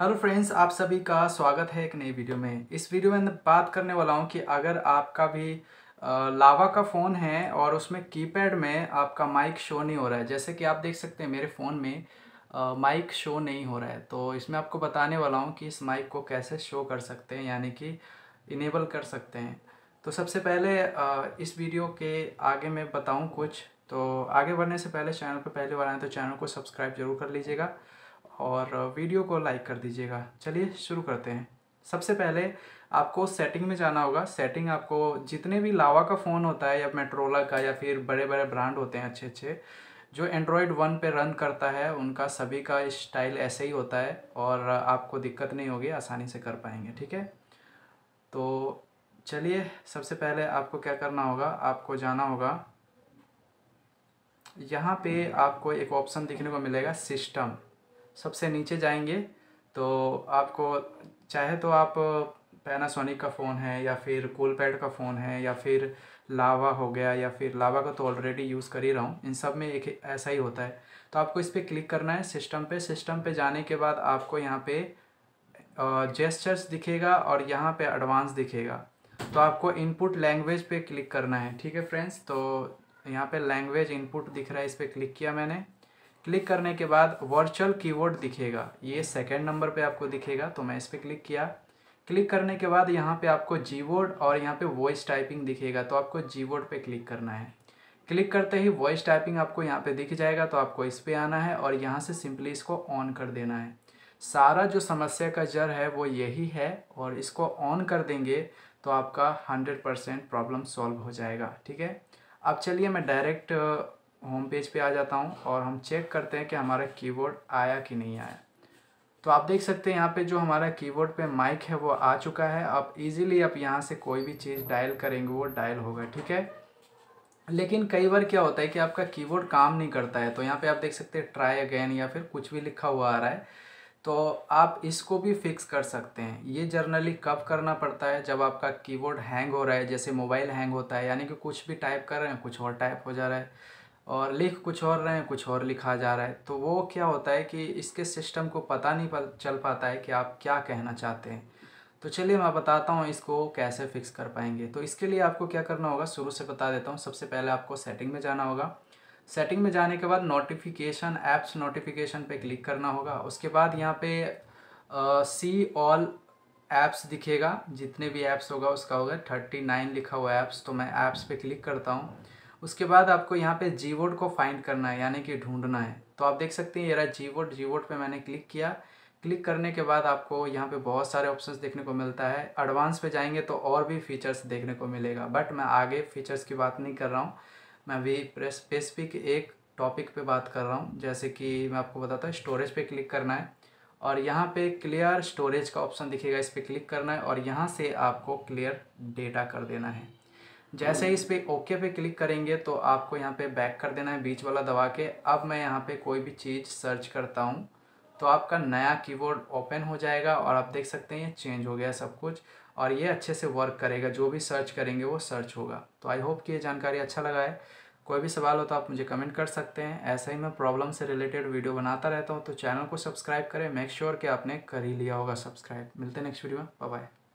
hello friends आप सभी का स्वागत है एक नई वीडियो में इस वीडियो में बात करने वाला हूँ कि अगर आपका भी लावा का फ़ोन है और उसमें कीपैड में आपका माइक शो नहीं हो रहा है जैसे कि आप देख सकते हैं मेरे फ़ोन में माइक शो नहीं हो रहा है तो इसमें आपको बताने वाला हूँ कि इस माइक को कैसे शो कर सकते हैं यानी कि इनेबल कर सकते हैं तो सबसे पहले आ, इस वीडियो के आगे मैं बताऊँ कुछ तो आगे बढ़ने से पहले चैनल पर पहली बार आए तो चैनल को सब्सक्राइब जरूर कर लीजिएगा और वीडियो को लाइक कर दीजिएगा चलिए शुरू करते हैं सबसे पहले आपको सेटिंग में जाना होगा सेटिंग आपको जितने भी लावा का फ़ोन होता है या मेट्रोला का या फिर बड़े बड़े ब्रांड होते हैं अच्छे अच्छे जो एंड्रॉयड वन पे रन करता है उनका सभी का स्टाइल ऐसे ही होता है और आपको दिक्कत नहीं होगी आसानी से कर पाएंगे ठीक है तो चलिए सबसे पहले आपको क्या करना होगा आपको जाना होगा यहाँ पे आपको एक ऑप्शन दिखने को मिलेगा सिस्टम सबसे नीचे जाएंगे तो आपको चाहे तो आप पैनासोनिक का फ़ोन है या फिर कूल पैड का फ़ोन है या फिर लावा हो गया या फिर लावा का तो ऑलरेडी यूज़ कर ही रहा हूँ इन सब में एक ऐसा ही होता है तो आपको इस पर क्लिक करना है सिस्टम पे सिस्टम पे जाने के बाद आपको यहाँ पे जेस्चर्स दिखेगा और यहाँ पे एडवांस दिखेगा तो आपको इनपुट लैंग्वेज पे क्लिक करना है ठीक है फ्रेंड्स तो यहाँ पे लैंग्वेज इनपुट दिख रहा है इस पर क्लिक किया मैंने क्लिक करने के बाद वर्चुअल कीबोर्ड दिखेगा ये सेकेंड नंबर पे आपको दिखेगा तो मैं इस पर क्लिक किया क्लिक करने के बाद यहाँ पे आपको जी और यहाँ पे वॉइस टाइपिंग दिखेगा तो आपको जी पे क्लिक करना है क्लिक करते ही वॉइस टाइपिंग आपको यहाँ पे दिख जाएगा तो आपको इस पर आना है और यहाँ से सिंपली इसको ऑन कर देना है सारा जो समस्या का जर है वो यही है और इसको ऑन कर देंगे तो आपका हंड्रेड परसेंट प्रॉब्लम सॉल्व हो जाएगा ठीक है अब चलिए मैं डायरेक्ट होम पेज पे आ जाता हूँ और हम चेक करते हैं कि हमारा कीबोर्ड आया कि नहीं आया तो आप देख सकते हैं यहाँ पे जो हमारा कीबोर्ड पे माइक है वो आ चुका है आप इजीली आप यहाँ से कोई भी चीज़ डायल करेंगे वो डायल होगा ठीक है लेकिन कई बार क्या होता है कि आपका कीबोर्ड काम नहीं करता है तो यहाँ पे आप देख सकते हैं ट्राई अगेन या फिर कुछ भी लिखा हुआ आ रहा है तो आप इसको भी फिक्स कर सकते हैं ये जर्नली कब करना पड़ता है जब आपका कीबोर्ड हैंग हो रहा है जैसे मोबाइल हैंग होता है यानी कि कुछ भी टाइप कर रहे हैं कुछ और टाइप हो जा रहा है और लिख कुछ और रहे हैं कुछ और लिखा जा रहा है तो वो क्या होता है कि इसके सिस्टम को पता नहीं पा, चल पाता है कि आप क्या कहना चाहते हैं तो चलिए मैं बताता हूँ इसको कैसे फिक्स कर पाएंगे तो इसके लिए आपको क्या करना होगा शुरू से बता देता हूँ सबसे पहले आपको सेटिंग में जाना होगा सेटिंग में जाने के बाद नोटिफिकेशन ऐप्स नोटिफिकेशन पे क्लिक करना होगा उसके बाद यहाँ पे सी ऑल ऐप्स दिखेगा जितने भी ऐप्स होगा उसका होगा थर्टी नाइन लिखा हुआ ऐप्स तो मैं ऐप्स पे क्लिक करता हूँ उसके बाद आपको यहाँ पे जी वोड को फाइंड करना है यानी कि ढूंढना है तो आप देख सकते हैं येरा जी वोड जी वोड पर मैंने क्लिक किया क्लिक करने के बाद आपको यहाँ पे बहुत सारे ऑप्शंस देखने को मिलता है एडवांस पे जाएंगे तो और भी फीचर्स देखने को मिलेगा बट मैं आगे फीचर्स की बात नहीं कर रहा हूँ मैं अभी स्पेसिफिक एक टॉपिक पर बात कर रहा हूँ जैसे कि मैं आपको बताता हूँ स्टोरेज पर क्लिक करना है और यहाँ पे क्लियर स्टोरेज का ऑप्शन दिखेगा इस पर क्लिक करना है और यहाँ से आपको क्लियर डेटा कर देना है जैसे ही इस पर ओके पे क्लिक करेंगे तो आपको यहाँ पे बैक कर देना है बीच वाला दबा के अब मैं यहाँ पे कोई भी चीज़ सर्च करता हूँ तो आपका नया कीबोर्ड ओपन हो जाएगा और आप देख सकते हैं ये चेंज हो गया सब कुछ और ये अच्छे से वर्क करेगा जो भी सर्च करेंगे वो सर्च होगा तो आई होप कि ये जानकारी अच्छा लगा है कोई भी सवाल हो तो आप मुझे कमेंट कर सकते हैं ऐसे ही मैं प्रॉब्लम से रिलेटेड वीडियो बनाता रहता हूँ तो चैनल को सब्सक्राइब करें मेक श्योर sure कि आपने कर ही लिया होगा सब्सक्राइब मिलते हैं नेक्स्ट वीडियो में बाय